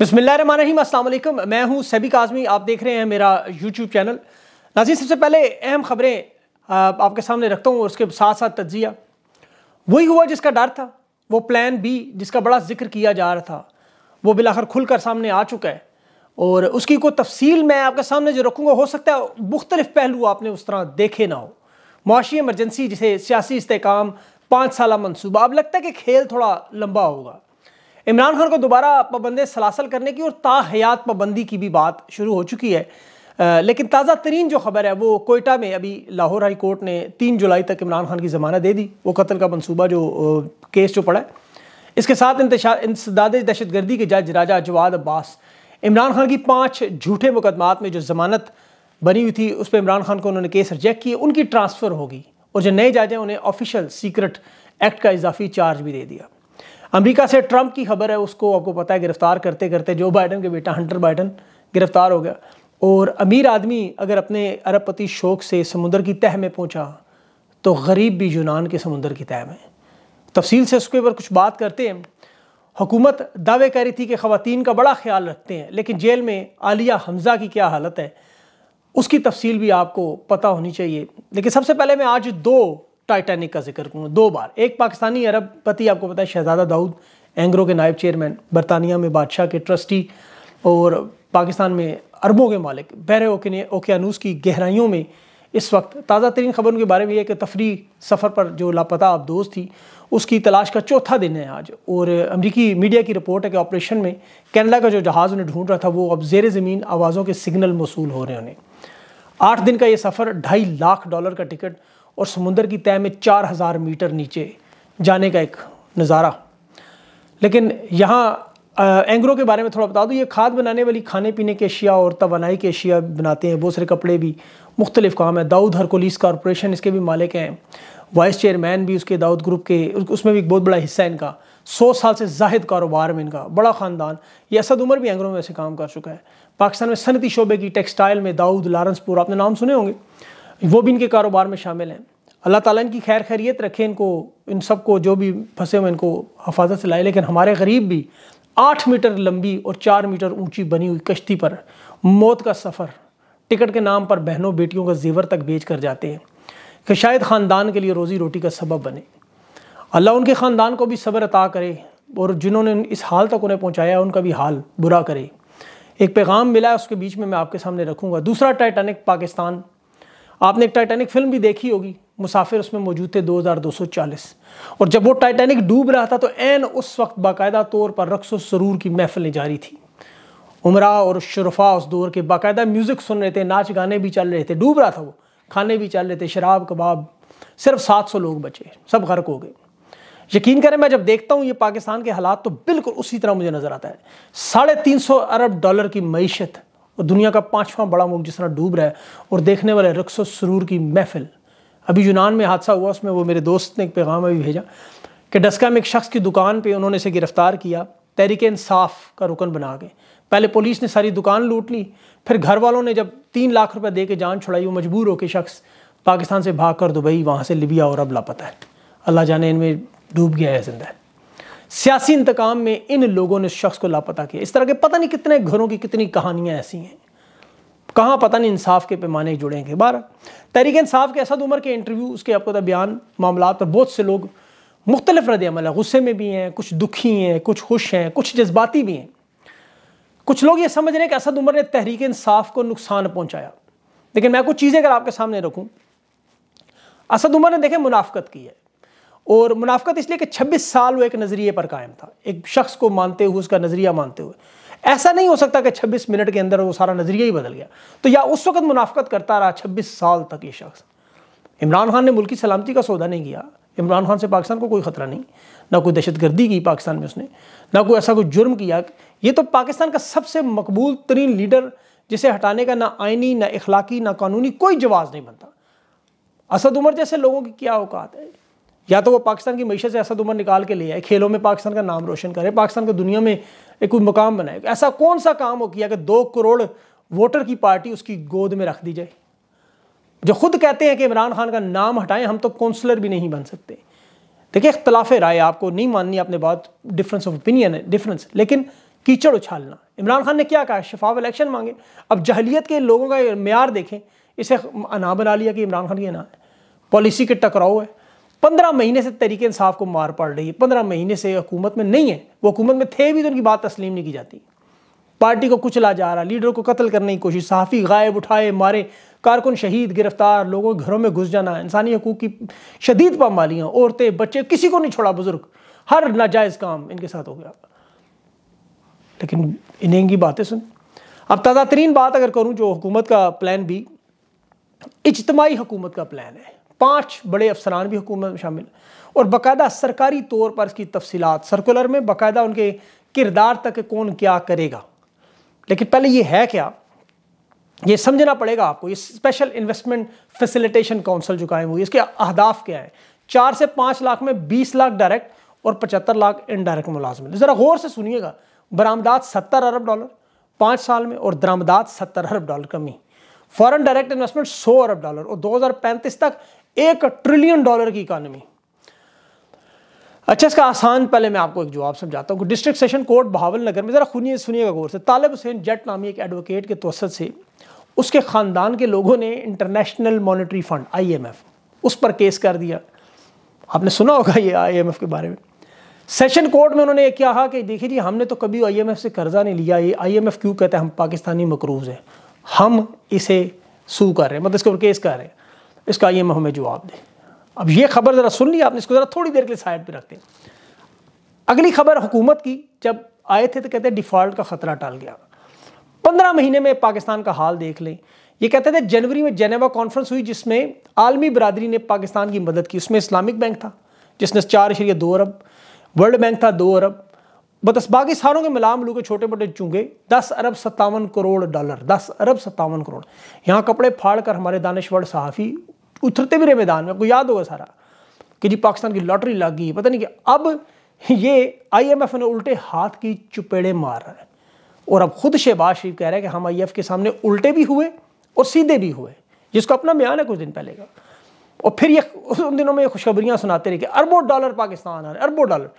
बसमिल मैं हूँ सैबिक आजमी आप देख रहे हैं मेरा यूट्यूब चैनल नाजी सबसे पहले अहम खबरें आपके सामने रखता हूँ और उसके साथ साथ तजिया वही हुआ जिसका डर था वो प्लान बी जिसका बड़ा जिक्र किया जा रहा था वो बिलाखर खुलकर सामने आ चुका है और उसकी कोई तफसील मैं आपके सामने जो रखूँगा हो सकता है मुख्तलिफ पहलू आपने उस तरह देखे ना हो मुशी एमरजेंसी जिसे सियासी इसकाम पाँच साल मनसूबा अब लगता है कि खेल थोड़ा लंबा होगा इमरान खान को दोबारा पाबंदे सलासल करने की और ताहयात पाबंदी की भी बात शुरू हो चुकी है लेकिन ताज़ा तरीन जो खबर है वो कोयटा में अभी लाहौर हाई कोर्ट ने तीन जुलाई तक इमरान खान की ज़मानत दे दी वो कत्ल का मनसूबा जो केस जो पड़ा है इसके साथ इंसदाद दहशत गर्दी के जज राजा जवाद अब्बास इमरान खान की पाँच झूठे मुकदमात में जो ज़मानत बनी हुई थी उस पर इमरान खान को उन्होंने केस रिजेक्ट किए उनकी ट्रांसफ़र होगी और जो नए जज हैं उन्हें ऑफिशियल सीक्रेट एक्ट का इजाफी चार्ज भी दे दिया अमेरिका से ट्रंप की खबर है उसको आपको पता है गिरफ्तार करते करते जो बाइडन के बेटा हंटर बाइडन गिरफ्तार हो गया और अमीर आदमी अगर अपने अरबपति शौक से समुंदर की तह में पहुंचा तो गरीब भी यूनान के समुद्र की तह में तफसील से उसके ऊपर कुछ बात करते हैं हुकूमत दावे कर रही थी कि ख़वान का बड़ा ख्याल रखते हैं लेकिन जेल में आलिया हमज़ा की क्या हालत है उसकी तफसील भी आपको पता होनी चाहिए लेकिन सबसे पहले मैं आज दो टाइटैनिक का जिक्र करूँगा दो बार एक पाकिस्तानी अरब पति आपको पता है शहजादा दाऊद एंग्रो के नायब चेयरमैन बरतानिया में बादशाह के ट्रस्टी और पाकिस्तान में अरबों के मालिक बहर ओके ओकेानूस की गहराइयों में इस वक्त ताज़ा तरीन खबर उनके बारे में यह कि तफरी सफ़र पर जो लापता दोस्त थी उसकी तलाश का चौथा दिन है आज और अमरीकी मीडिया की रिपोर्ट है कि ऑपरेशन में कैनेडा का जो जहाज़ उन्हें ढूंढ रहा था वो अब जेर ज़मीन आवाज़ों के सिग्नल मौसू हो रहे हैं उन्हें आठ दिन का ये सफ़र ढाई लाख डॉलर का टिकट और समुंदर की तय में चार हज़ार मीटर नीचे जाने का एक नज़ारा लेकिन यहाँ एंग्रो के बारे में थोड़ा बता दूँ ये खाद बनाने वाली खाने पीने के अशिया और तोनाई के अशिया बनाते हैं बहुत सारे कपड़े भी मुख्तलिफ काम है दाऊद हरकोलीस कॉरपोरेशन इसके भी मालिक हैं वाइस चेयरमैन भी उसके दाऊद ग्रुप के उसमें भी एक बहुत बड़ा हिस्सा है इनका सौ साल से जाहिद कारोबार में इनका बड़ा ख़ानदान ये असद उमर भी एंग्रो में ऐसे काम कर चुका है पाकिस्तान में सनती शोबे की टेक्सटाइल में दाऊद लारंसपुर आपने नाम सुने होंगे वो भी इनके कारोबार में शामिल हैं अल्लाह ताला इनकी खैर खैरियत रखे इनको इन सब को जो भी फंसे हुए इनको हफाजत से लाए लेकिन हमारे गरीब भी आठ मीटर लंबी और चार मीटर ऊंची बनी हुई कश्ती पर मौत का सफ़र टिकट के नाम पर बहनों बेटियों का जेवर तक बेच कर जाते हैं कि शायद ख़ानदान के लिए रोज़ी रोटी का सबब बने अल्लाह उनके ख़ानदान को भी सब्र अता करे और जिन्होंने इस हाल तक उन्हें पहुँचाया उनका भी हाल बुरा करे एक पैगाम मिला है उसके बीच में मैं आपके सामने रखूँगा दूसरा टाइटनिक पाकिस्तान आपने एक टाइटैनिक फिल्म भी देखी होगी मुसाफिर उसमें मौजूद थे 2240 और जब वो टाइटैनिक डूब रहा था तो एन उस वक्त बाकायदा तौर पर रक्स सरूर की महफिलें जारी थी उमरा और शरफा उस दौर के बाकायदा म्यूज़िक सुन रहे थे नाच गाने भी चल रहे थे डूब रहा था वो खाने भी चल रहे थे शराब कबाब सिर्फ सौ लोग बचे सब गर्क हो गए यकीन करें मैं जब देखता हूँ ये पाकिस्तान के हालात तो बिल्कुल उसी तरह मुझे नज़र आता है साढ़े तीन सौ अरब डॉलर की मीशत और दुनिया का पाँचवा बड़ा मुल्क जिस तरह डूब रहा है और देखने वाले रक्स सरूर की महफिल अभी यूनान में हादसा हुआ उसमें वो मेरे दोस्त ने एक पैगाम अभी भेजा कि डस्का में एक शख्स की दुकान पर उन्होंने इसे गिरफ़्तार किया तहरीक इंसाफ का रुकन बना के पहले पुलिस ने सारी दुकान लूट ली फिर घर वालों ने जब तीन लाख रुपये दे के जान छुड़ाई वो मजबूर हो के शख्स पाकिस्तान से भाग कर दुबई वहाँ से लिबिया और अब लापता है अल्लाह जाने इनमें डूब गया है जिंदा सियासी इंतकाम में इन लोगों ने शख्स को लापता किया इस तरह के पता नहीं कितने घरों की कितनी कहानियाँ ऐसी हैं कहाँ पता नहीं इंसाफ के पैमाने जुड़ेंगे बारह तहरीक इंसाफ के असद उमर के इंटरव्यू उसके आपको बयान मामला पर बहुत से लोग मुख्तलिफ रदल अमल है गुस्से में भी हैं कुछ दुखी हैं कुछ खुश हैं कुछ जज्बाती भी हैं कुछ लोग ये समझ रहे हैं कि असद उमर ने तहरीक इंसाफ को नुकसान पहुँचाया लेकिन मैं कुछ चीज़ें अगर आपके सामने रखूँ असद उमर ने देखें मुनाफ्त की है और मुनाफ्त इसलिए कि 26 साल वो एक नज़रिए पर कायम था एक शख्स को मानते हुए उसका नज़रिया मानते हुए ऐसा नहीं हो सकता कि 26 मिनट के अंदर वो सारा नज़रिया ही बदल गया तो या उस वक्त मुनाफ्त करता रहा 26 साल तक ये शख्स इमरान खान ने मुल्की सलामती का सौदा नहीं किया इमरान खान से पाकिस्तान को कोई ख़तरा नहीं ना कोई दहशत गर्दी की पाकिस्तान में उसने ना कोई ऐसा कोई जुर्म किया ये तो पाकिस्तान का सबसे मकबूल तरीन लीडर जिसे हटाने का ना आइनी ना इखलाकी ना कानूनी कोई जवाब नहीं बनता असद उमर जैसे लोगों की क्या औकात है या तो वो पाकिस्तान की मीशत से असद उमर निकाल के ले आए खेलों में पाकिस्तान का नाम रोशन करे पाकिस्तान को दुनिया में एक कोई मुकाम बनाए ऐसा कौन सा काम हो किया कि दो करोड़ वोटर की पार्टी उसकी गोद में रख दी जाए जो खुद कहते हैं कि इमरान खान का नाम हटाएं हम तो कौंसलर भी नहीं बन सकते देखिए इख्तलाफ राय आपको नहीं माननी आपने बात डिफरेंस ऑफ ओपिनियन है डिफरेंस लेकिन कीचड़ उछालना इमरान खान ने क्या कहा शफाफ इलेक्शन मांगे अब जहलीत के लोगों का मैार देखें इसे अना बना लिया कि इमरान खान की अना है पॉलिसी के टकराव है पंद्रह महीने से तरीके इंसाफ को मार पड़ रही है पंद्रह महीने से हुकूमत में नहीं है वो हुकूमत में थे भी तो उनकी बात तस्लीम नहीं की जाती पार्टी को कुचला जा रहा लीडर को कत्ल करने की कोशिश सहाफ़ी गायब उठाए मारे कारकुन शहीद गिरफ्तार लोगों के घरों में घुस जाना इंसानी हकूक़ की शदीद पामालियाँ औरतें बच्चे किसी को नहीं छोड़ा बुज़ुर्ग हर नाजायज़ काम इनके साथ हो गया लेकिन इन्हें की बातें सुन अब ताज़ा तरीन बात अगर करूँ जो हुकूमत का प्लान भी इजतमाही हुकूमत का प्लान है पाँच बड़े अफसरान भी हुकूमत में शामिल और बाकायदा सरकारी तौर पर इसकी तफसीत सर्कुलर में बाकायदा उनके किरदार तक कौन क्या करेगा लेकिन पहले ये है क्या ये समझना पड़ेगा आपको ये स्पेशल इन्वेस्टमेंट फैसिलिटेशन काउंसिल जो कायम हुई इसके अहदाफ क्या है चार से पाँच लाख में बीस लाख डायरेक्ट और पचहत्तर लाख इनडायरेक्ट मुलाजमत ज़रा गौर से सुनिएगा बरामदात सत्तर अरब डॉलर पाँच साल में और दरामदात सत्तर अरब डॉलर कमी फॉरेन डायरेक्ट इन्वेस्टमेंट सौ अरब डॉलर और दो हज़ार पैंतीस तक एक ट्रिलियन डॉलर की इकॉनमी अच्छा इसका आसान पहले मैं आपको एक जवाब समझाता हूँ district session court Bahawal Nagar में ज़रा खुनिए सुनिएगा गौर से तालिब हुसैन जट नामी एक एडवोकेट के तोसत से उसके ख़ानदान के लोगों ने इंटरनेशनल मॉनिटरी फंड आईएमएफ उस पर केस कर दिया आपने सुना होगा ये आईएमएफ के बारे में सेशन कोर्ट में उन्होंने कहा कि देखिए जी हमने तो कभी आई से कर्जा नहीं लिया ये आई क्यों कहते हैं हम पाकिस्तानी मकरूज हैं हम इसे सू कर रहे हैं मतलब इसके ऊपर केस कर रहे हैं इसका ये हमें जवाब दे अब ये खबर ज़रा सुन ली आपने इसको ज़रा थोड़ी देर के लिए साइड पर रखते हैं अगली खबर हुकूमत की जब आए थे तो कहते हैं डिफ़ॉल्ट का ख़तरा टाल गया पंद्रह महीने में पाकिस्तान का हाल देख लें ये कहते थे जनवरी में जेनेवा कॉन्फ्रेंस हुई जिसमें आलमी बरदरी ने पाकिस्तान की मदद की उसमें इस्लामिक बैंक था जिसने चार इशरिया दो अरब वर्ल्ड बैंक था दो अरब बतस बाकी सारों के मिला मलू के छोटे मोटे चूंगे दस अरब सत्तावन करोड़ डॉलर दस अरब सत्तावन करोड़ यहाँ कपड़े फाड़ कर हमारे दानश्वर सहाफ़ी उतरते भी रहे मैदान में आपको याद होगा सारा कि जी पाकिस्तान की लॉटरी लग गई पता नहीं कि अब ये आईएमएफ ने उल्टे हाथ की चुपेड़े मार रहा है और अब खुद शहबाज शरीफ कह रहे हैं कि हम आईएफ के सामने उल्टे भी हुए और सीधे भी हुए जिसको अपना बयान है कुछ दिन पहले का और फिर ये उन दिनों में खुशखबरियाँ सुनाते रहे कि अरबों डॉलर पाकिस्तान आ रहे अरबों डॉलर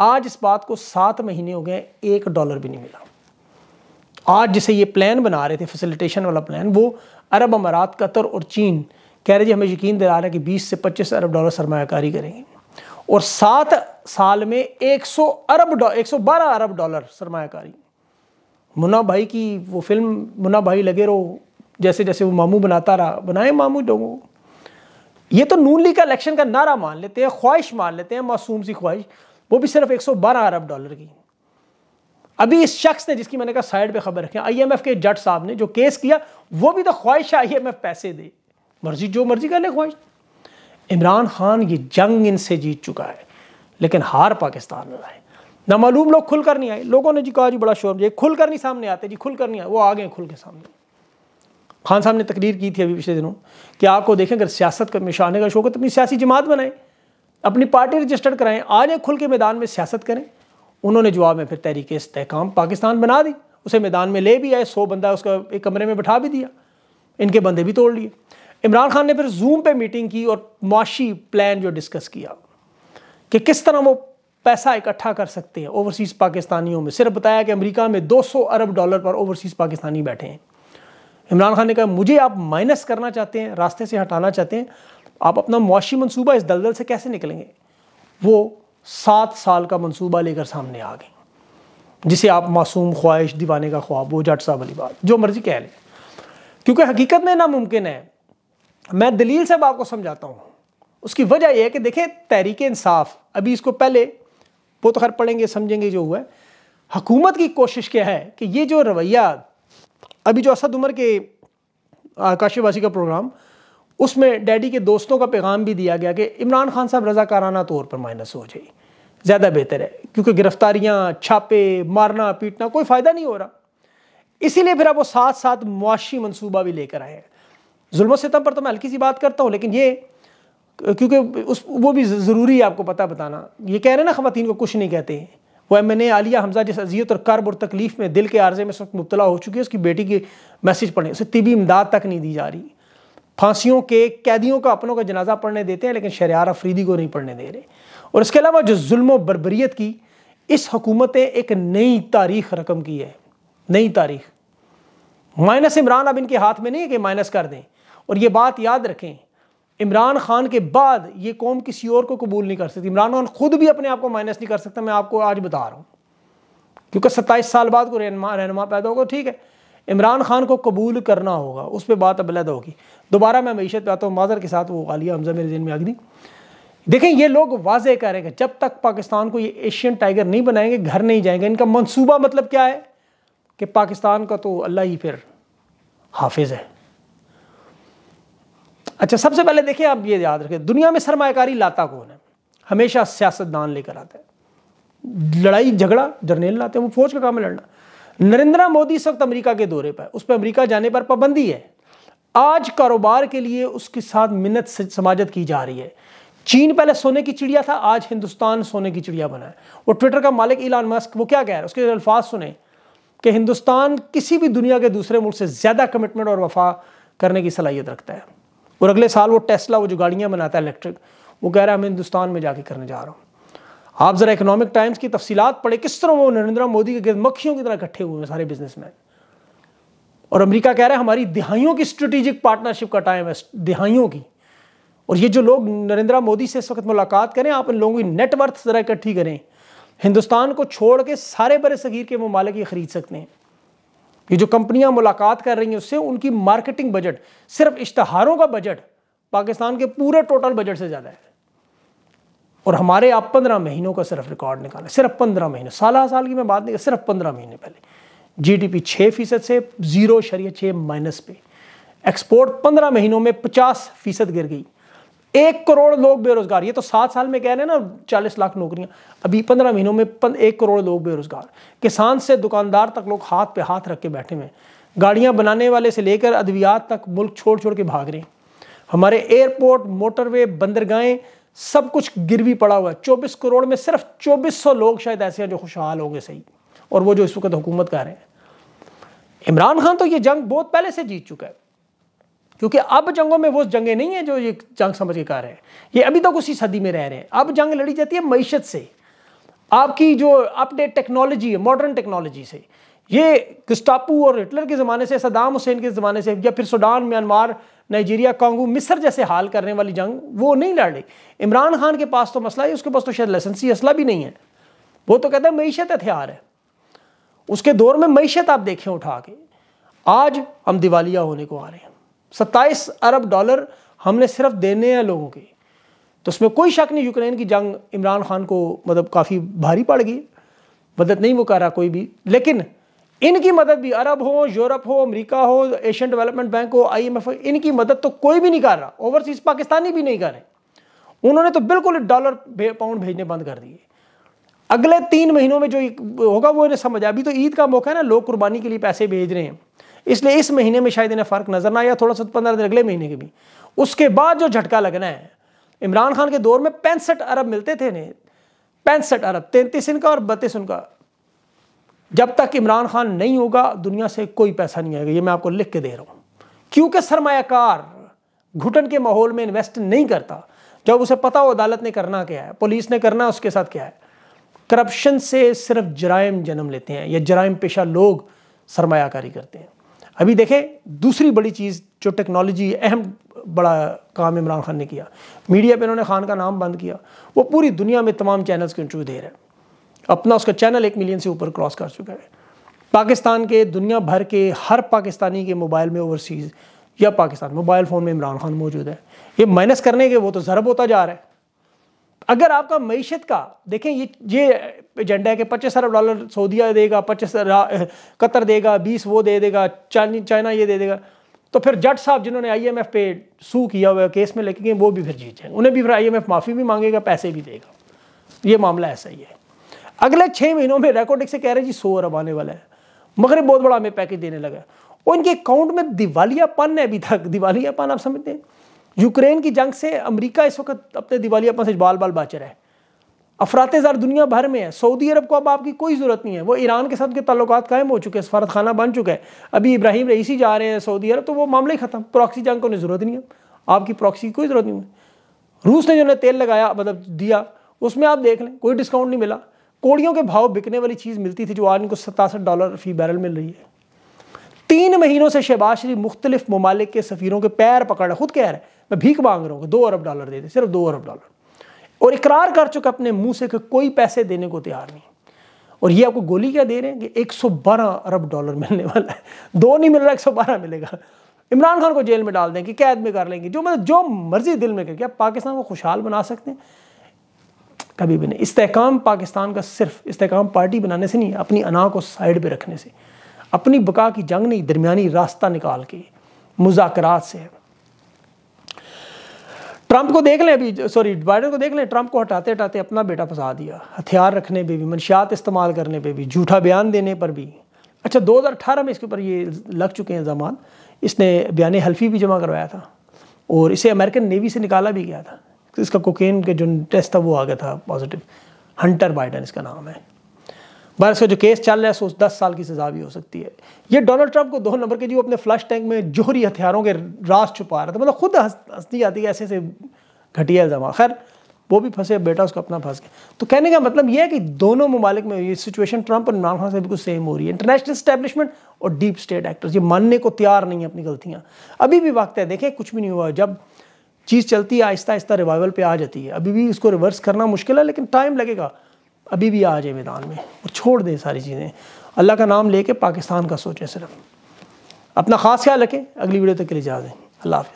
आज इस बात को सात महीने हो गए एक डॉलर भी नहीं मिला आज जिसे ये प्लान बना रहे थे फैसिलिटेशन वाला प्लान वो अरब अमारात कतर और चीन कह रहे जी हमें यकीन दिला हैं कि 20 से 25 अरब डॉलर सरमाकारी करेंगे और सात साल में 100 अरब एक सौ बारह अरब डॉलर सरमाकारी मुन्ना भाई की वो फिल्म मुन्ना भाई लगे रहो जैसे जैसे वो मामू बनाता रहा बनाए मामू लोगों ये तो नून लीग का इलेक्शन का नारा मान लेते हैं ख्वाहिश मान लेते हैं मासूम सी ख्वाहिश वो भी सिर्फ एक अरब डॉलर की अभी इस शख्स ने जिसकी मैंने कहा साइड पे खबर रखी आईएमएफ के जट साहब ने जो केस किया वो भी तो ख्वाहिश है आईएमएफ पैसे दे मर्जी जो मर्जी कर ले ख्वाहिश इमरान खान ये जंग इनसे जीत चुका है लेकिन हार पाकिस्तान में आए ना मालूम लोग खुल कर नहीं आए लोगों ने जी कहा जी बड़ा शोर जी खुल कर नहीं सामने आते जी खुल कर नहीं आए वो आ गए खुल के सामने खान साहब ने तकरीर की थी अभी पिछले दिनों कि आपको देखें अगर सियासत का हमेशा आने का शौक है तो अपनी सियासी जमात बनाएं अपनी पार्टी रजिस्टर्ड कराएं आ जाए खुल के मैदान में सियासत करें उन्होंने जवाब में फिर तहरीक इस्तेकाम पाकिस्तान बना दी उसे मैदान में ले भी आए सौ बंदा उसका एक कमरे में बैठा भी दिया इनके बंदे भी तोड़ लिए इमरान खान ने फिर जूम पे मीटिंग की और मुआशी प्लान जो डिस्कस किया कि किस तरह वो पैसा इकट्ठा कर सकते हैं ओवरसीज़ पाकिस्तानियों में सिर्फ बताया कि अमेरिका में 200 अरब डॉलर पर ओवरसीज़ पाकिस्तानी बैठे हैं इमरान खान ने कहा मुझे आप माइनस करना चाहते हैं रास्ते से हटाना चाहते हैं आप अपना मुआशी मनसूबा इस दलदल से कैसे निकलेंगे वो सात साल का मनसूबा लेकर सामने आ गए जिसे आप मासूम ख्वाहिश दीवाने का ख्वाब वो जट साहब वाली बात जो मर्ज़ी कह लें क्योंकि हकीकत में नामुमकिन है मैं दलील साहब आपको समझाता हूँ उसकी वजह यह है कि देखें तहरीक इंसाफ अभी इसको पहले वो तो खैर पढ़ेंगे समझेंगे जो हुआ है हकूमत की कोशिश क्या है कि ये जो रवैया अभी जो असद उमर के आकाशवासी का प्रोग्राम उसमें डैडी के दोस्तों का पैगाम भी दिया गया कि इमरान खान साहब रजाकाराना तौर पर माइनस हो जाए ज़्यादा बेहतर है क्योंकि गिरफ्तारियाँ छापे मारना पीटना कोई फ़ायदा नहीं हो रहा इसीलिए फिर आप वो साथ साथ मुआशी मनसूबा भी लेकर आए हैं जुल्म सितम पर तो मैं हल्की सी बात करता हूँ लेकिन ये क्योंकि उस वो भी ज़रूरी है आपको पता बताना ये कह रहे हैं ना ख़वान को कुछ नहीं कहते वो M N A Aliya Hamza जिस अजियत और कर्ब और तकलीफ़ में दिल के आर्जे में इस वक्त मुबतला हो चुकी है उसकी बेटी की मैसेज पढ़ें उसे तिबी इमदाद तक नहीं दी जा रही फांसीियों के कैदियों का अपनों का जनाजा पढ़ने देते हैं लेकिन शरियार अफरीदी को नहीं पढ़ने दे रहे और इसके अलावा जो जुल्म बरबरीत की इस हकूमत ने एक नई तारीख रकम की है नई तारीख माइनस इमरान अब इनके हाथ में नहीं है कि माइनस कर दें और ये बात याद रखें इमरान खान के बाद ये कौम किसी और को कबूल नहीं कर सकती इमरान खान खुद भी अपने आप को माइनस नहीं कर सकता मैं आपको आज बता रहा हूँ क्योंकि सत्ताईस साल बाद को रहनमा रहनमा पैदा होगा ठीक है इमरान खान को कबूल करना होगा उस पर बात अबलद होगी दोबारा मैं मीशत पे आता हूँ माजर के साथ वो गालिया हमजा मेरे दिन में आ देखें ये लोग वाजह कह रहे हैं जब तक पाकिस्तान को ये एशियन टाइगर नहीं बनाएंगे घर नहीं जाएंगे इनका मनसूबा मतलब क्या है कि पाकिस्तान का तो अल्लाह ही फिर हाफिज़ है अच्छा सबसे पहले देखिए आप ये याद रखें दुनिया में सरमाकारी लाता कौन है हमेशा सियासतदान लेकर आता है लड़ाई झगड़ा जर्नेल लाते हैं वो फौज का काम है लड़ना नरेंद्र मोदी इस वक्त अमरीका के दौरे पर उस पर अमरीका जाने पर पाबंदी है आज कारोबार के लिए उसके साथ मिन्नत समाजत की जा रही है चीन पहले सोने की चिड़िया था आज हिंदुस्तान सोने की चिड़िया बना है और ट्विटर का मालिक इलान मस्क वो क्या कह रहा है उसके अल्फाज सुने कि हिंदुस्तान किसी भी दुनिया के दूसरे मुल्क से ज़्यादा कमिटमेंट और वफा करने की सलाहियत रखता है और अगले साल वो टेस्ला वो जो गाड़ियाँ बनाता है इलेक्ट्रिक वो कह रहा है मैं हिंदुस्तान में जाके करने जा रहा हूँ आप ज़रा इकोनॉमिक टाइम्स की तफसीत पढ़े किस तरह वो नरेंद्र मोदी के गिर मक्खियों की तरह इकट्ठे हुए हैं सारे बिजनेसमैन और अमेरिका कह रहा है हमारी दिहाइयों की स्ट्रेटेजिक पार्टनरशिप का टाइम है दिहाइयों की और ये जो लोग नरेंद्र मोदी से इस वक्त मुलाकात करें आप इन लोगों की नेटवर्थ ज़रा इकट्ठी करें हिंदुस्तान को छोड़ के सारे बड़े सगीर के ममालिक ये ख़रीद सकते हैं ये जो कंपनियां मुलाकात कर रही हैं उससे उनकी मार्केटिंग बजट सिर्फ इश्तहारों का बजट पाकिस्तान के पूरे टोटल बजट से ज़्यादा है और हमारे आप पंद्रह महीनों का सिर्फ रिकॉर्ड निकाले सिर्फ पंद्रह महीने साल साल की मैं बात नहीं सिर्फ पंद्रह महीने पहले जी डी पी छः फीसद से ज़ीरो शरीय छः माइनस पे एक्सपोर्ट पंद्रह महीनों में पचास फीसद गिर गई एक करोड़ लोग बेरोजगार ये तो सात साल में कह रहे हैं ना चालीस लाख नौकरियां अभी पंद्रह महीनों में पन, एक करोड़ लोग बेरोजगार किसान से दुकानदार तक लोग हाथ पे हाथ रख के बैठे हुए गाड़ियां बनाने वाले से लेकर अद्वियात तक मुल्क छोड़ छोड़ के भाग रहे हैं हमारे एयरपोर्ट मोटरवे बंदरगाहें सब कुछ गिरवी पड़ा हुआ है चौबीस करोड़ में सिर्फ चौबीस सौ लोग शायद ऐसे हैं जो खुशहाल होंगे सही और वो जो इस वक्त हुकूमत कर रहे हैं इमरान खान तो ये जंग बहुत पहले से जीत चुका है क्योंकि अब जंगों में वो जंगें नहीं है जो ये जंग समझ के कार है ये अभी तक उसी सदी में रह रहे हैं अब जंग लड़ी जाती है मीशत से आपकी जो अपडेट टेक्नोलॉजी है मॉडर्न टेक्नोलॉजी से ये किस्टापू और हिटलर के ज़माने से सदाम हुसैन के ज़माने से या फिर सूडान म्यांमार नाइजीरिया कांगू मिस्र जैसे हाल करने वाली जंग वो नहीं लड़ रही इमरान खान के पास तो मसला है उसके पास तो शायद लसेंसी असला भी नहीं है वो तो कहता है मीशत हथियार है उसके दौर में मीशत आप देखें उठा के आज हम दिवालिया होने को आ रहे हैं सत्ताईस अरब डॉलर हमने सिर्फ देने हैं लोगों के तो उसमें कोई शक नहीं यूक्रेन की जंग इमरान खान को मतलब काफ़ी भारी पड़ गई मदद नहीं वो कर रहा कोई भी लेकिन इनकी मदद भी अरब हो यूरोप हो अमेरिका हो एशियन डेवलपमेंट बैंक हो आईएमएफ हो इनकी मदद तो कोई भी नहीं कर रहा ओवरसीज पाकिस्तानी भी नहीं कर रहे उन्होंने तो बिल्कुल डॉलर पाउंड भेजने बंद कर दिए अगले तीन महीनों में जो होगा वो इन्हें समझ अभी तो ईद का मौका है ना लोग कुर्बानी के लिए पैसे भेज रहे हैं इसलिए इस महीने में शायद इन्हें फ़र्क नजर ना आया थोड़ा सा तो पंद्रह दिन अगले महीने के भी उसके बाद जो झटका लगना है इमरान खान के दौर में पैंसठ अरब मिलते थे इन्हें पैंसठ अरब तैंतीस इनका और बत्तीस उनका जब तक इमरान खान नहीं होगा दुनिया से कोई पैसा नहीं आएगा ये मैं आपको लिख के दे रहा हूँ क्योंकि सरमायाकार घुटन के माहौल में इन्वेस्ट नहीं करता जब उसे पता हो अदालत ने करना क्या है पुलिस ने करना उसके साथ क्या है करप्शन से सिर्फ जराइम जन्म लेते हैं या जराइम पेशा लोग सरमायाकारी करते हैं अभी देखें दूसरी बड़ी चीज़ जो टेक्नोलॉजी अहम बड़ा काम इमरान खान ने किया मीडिया पे इन्होंने खान का नाम बंद किया वो पूरी दुनिया में तमाम चैनल्स को इंटरव्यू दे रहे हैं अपना उसका चैनल एक मिलियन से ऊपर क्रॉस कर चुका है पाकिस्तान के दुनिया भर के हर पाकिस्तानी के मोबाइल में ओवरसीज़ या पाकिस्तान मोबाइल फ़ोन में इमरान खान मौजूद है ये माइनस करने के वो तो ज़रब होता जा रहा है अगर आपका मीशत का देखें ये ये एजेंडा है कि पच्चीस अरब डॉलर सऊदीया देगा पच्चीस कतर देगा बीस वो दे देगा चाइनी चाइना ये दे देगा तो फिर जट साहब जिन्होंने आईएमएफ पे सू किया हुआ केस में लेके गए वो भी फिर जीत जाएंगे उन्हें भी फिर आईएमएफ माफ़ी भी मांगेगा पैसे भी देगा ये मामला ऐसा ही है अगले छः महीनों में रिकॉर्डिक से कह रहे जी सौ अरब आने वाला है मगरब बहुत बड़ा हमें पैकेज देने लगा और इनके अकाउंट में दिवालियापन है अभी तक दिवालियापन आप समझते हैं यूक्रेन की जंग से अमेरिका इस वक्त अपने दिवालियापन से बाल बाल बाच है अफराते ज़ार दुनिया भर में है सऊदी अरब को अब आपकी कोई ज़रूरत नहीं है वो ईरान के साथ के तल्लत कायम हो चुके हैं सफारत खाना बन चुका है अभी इब्राहिम रईसी जा रहे हैं सऊदी अरब तो वो मामला ही ख़त्म प्रॉक्सी जंग को उन्हें ज़रूरत नहीं है आपकी प्रॉक्सी की कोई ज़रूरत नहीं है रूस ने जो है तेल लगाया मतलब दिया उसमें आप देख लें कोई डिस्काउंट नहीं मिला कोड़ियों के भाव बिकने वाली चीज़ मिलती थी जो आज इनको सतासठ डॉलर फी बैरल मिल रही है तीन महीनों से शहबाज शरीफ मुख्तलिफ ममालिक के सफ़ीरों के पैर पकड़ खुद कह रहे हैं मैं भीख मांग रहा हूँ दो अरब डॉलर दे दे सिर्फ दो अरब डॉलर और इकरार कर चुका अपने मुंह से कि कोई पैसे देने को तैयार नहीं और ये आपको गोली क्या दे रहे हैं कि 112 अरब डॉलर मिलने वाला है दो नहीं मिल रहा 112 मिलेगा इमरान खान को जेल में डाल देंगे कैद में कर लेंगे जो मतलब जो मर्जी दिल में करके आप पाकिस्तान को खुशहाल बना सकते हैं कभी भी नहीं इस्तेकाम पाकिस्तान का सिर्फ इस्तेकाम पार्टी बनाने से नहीं अपनी अना को साइड पर रखने से अपनी बका की जंग नहीं दरमियानी रास्ता निकाल के मुजाकर से ट्रंप को देख लें अभी सॉरी बाइडन को देख लें ट्रंप को हटाते हटाते अपना बेटा फंसा दिया हथियार रखने पे भी मनशियात इस्तेमाल करने पे भी झूठा बयान देने पर भी अच्छा 2018 में इसके ऊपर ये लग चुके हैं जमान इसने बयान हल्फी भी जमा करवाया था और इसे अमेरिकन नेवी से निकाला भी गया था इसका कोकेन के जो टेस्ट था वो आ गया था पॉजिटिव हंटर बाइडन इसका नाम है बार इसका जो केस चल रहा है सो दस साल की सजा भी हो सकती है ये डोनाल्ड ट्रंप को दो नंबर के जी अपने फ्लश टैंक में जोहरी हथियारों के रास छुपा रहा था मतलब खुद हंसती आती है ऐसे ऐसे घटिया जमा खैर वो भी फंसे बेटा उसको अपना फंस गया तो कहने का मतलब यह है कि दोनों ममालिक में ये सिचुएशन ट्रंप और इमरान खान से बिल्कुल सेम हो रही है इंटरनेशनल स्टैब्लिशमेंट और डीप स्टेट एक्टर्स ये मानने को तैयार नहीं है अपनी गलतियाँ अभी भी वक्त है देखें कुछ भी नहीं हुआ जब चीज़ चलती है आहिस्ता आहिस्ता रिवाइवल पर आ जाती है अभी भी इसको रिवर्स करना मुश्किल है लेकिन टाइम लगेगा अभी भी आ जाए मैदान में और छोड़ दें सारी चीज़ें अल्लाह का नाम लेके पाकिस्तान का सोचें सिर्फ अपना ख़ास ख्याल रखें अगली वीडियो तक के लिए जा दें अल्लाह हाफिज़